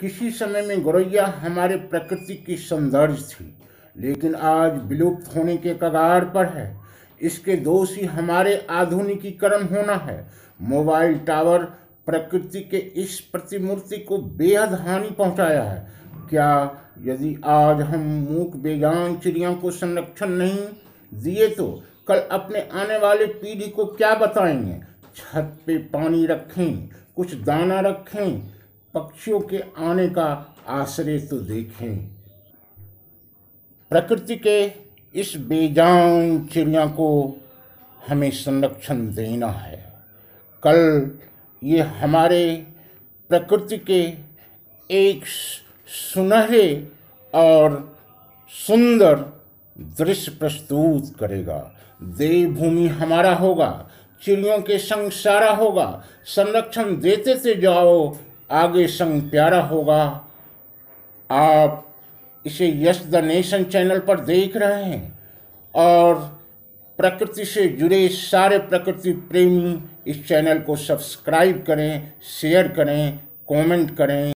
किसी समय में गौरैया हमारे प्रकृति की सौंदर्य थी लेकिन आज विलुप्त होने के कगार पर है इसके दोषी हमारे आधुनिकीकरण होना है मोबाइल टावर प्रकृति के इस प्रतिमूर्ति को बेहद हानि पहुंचाया है क्या यदि आज हम मूक बेजान चिड़िया को संरक्षण नहीं दिए तो कल अपने आने वाले पीढ़ी को क्या बताएंगे छत पे पानी रखें कुछ दाना रखें पक्षियों के आने का आश्रय तो देखें प्रकृति के इस बेजान चिड़िया को हमें संरक्षण देना है कल ये हमारे प्रकृति के एक सुनहरे और सुंदर दृश्य प्रस्तुत करेगा देवभूमि हमारा होगा चिड़ियों के संग सारा होगा संरक्षण देते से जाओ आगे संग प्यारा होगा आप इसे यश द नेशन चैनल पर देख रहे हैं और प्रकृति से जुड़े सारे प्रकृति प्रेमी इस चैनल को सब्सक्राइब करें शेयर करें कमेंट करें